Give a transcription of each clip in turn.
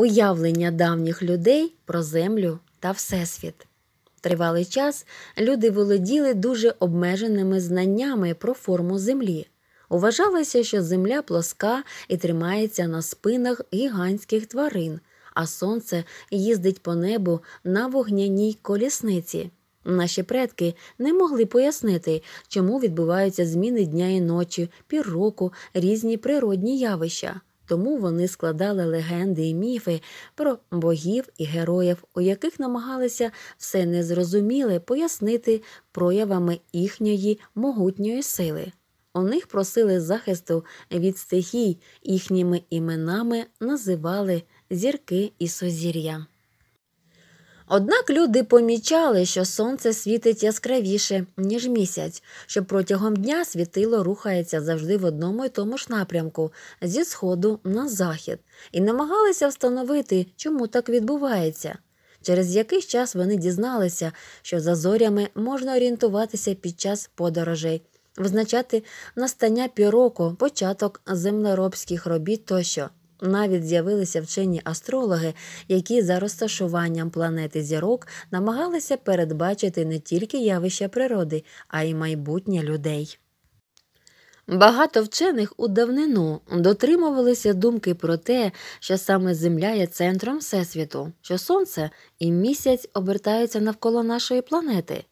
уявлення давніх людей про землю та всесвіт. Тривалий час люди володіли дуже обмеженими знаннями про форму землі. Уважалося, що земля плоска і тримається на спинах гігантських тварин, а сонце їздить по небу на вогняній колісниці. Наші предки не могли пояснити, чому відбуваються зміни дня і ночі, півроку, різні природні явища тому вони складали легенди і міфи про богів і героїв, у яких намагалися все незрозуміле пояснити проявами їхньої могутньої сили. У них просили захисту від стихій, їхніми іменами називали зірки і созір'я. Однак люди помічали, що сонце світить яскравіше, ніж місяць, що протягом дня світило рухається завжди в одному і тому ж напрямку зі сходу на захід, і намагалися встановити, чому так відбувається. Через якийсь час вони дізналися, що за зорями можна орієнтуватися під час подорожей, визначати настання піроку, початок землеробських робіт тощо. Навіть з'явилися вчені астрологи, які за розташуванням планети зірок намагалися передбачити не тільки явища природи, а й майбутнє людей. Багато вчених у давнину дотримувалися думки про те, що саме Земля є центром Всесвіту, що Сонце і місяць обертаються навколо нашої планети.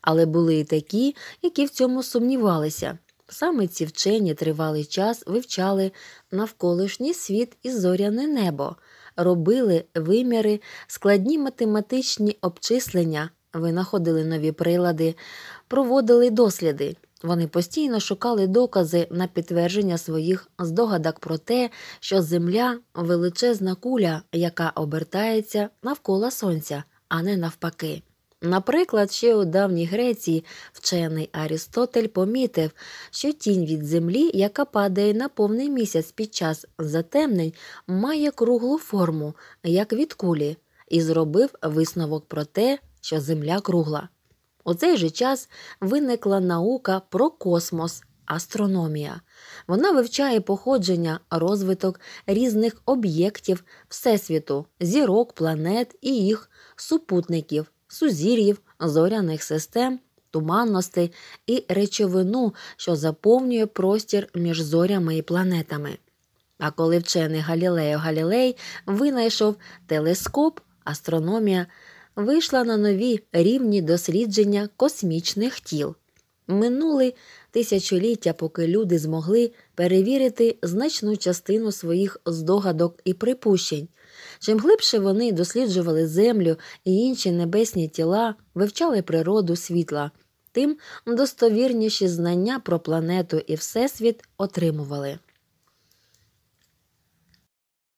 Але були й такі, які в цьому сумнівалися. Саме ці вчені тривалий час вивчали навколишній світ і зоряне небо, робили виміри, складні математичні обчислення, винаходили нові прилади, проводили досліди. Вони постійно шукали докази на підтвердження своїх здогадок про те, що Земля величезна куля, яка обертається навколо сонця, а не навпаки. Наприклад, ще у давній Греції вчений Арістотель помітив, що тінь від землі, яка падає на повний місяць під час затемнень, має круглу форму, як від кулі, і зробив висновок про те, що земля кругла. У цей же час виникла наука про космос, астрономія. Вона вивчає походження, розвиток різних об'єктів Всесвіту, зірок, планет і їх супутників сузір'їв, зоряних систем, туманностей і речовину, що заповнює простір між зорями і планетами. А коли вчений Галілео Галілей винайшов телескоп, астрономія вийшла на нові рівні дослідження космічних тіл. Минули тисячоліття, поки люди змогли перевірити значну частину своїх здогадок і припущень. Чим глибше вони досліджували землю і інші небесні тіла, вивчали природу світла, тим достовірніші знання про планету і всесвіт отримували.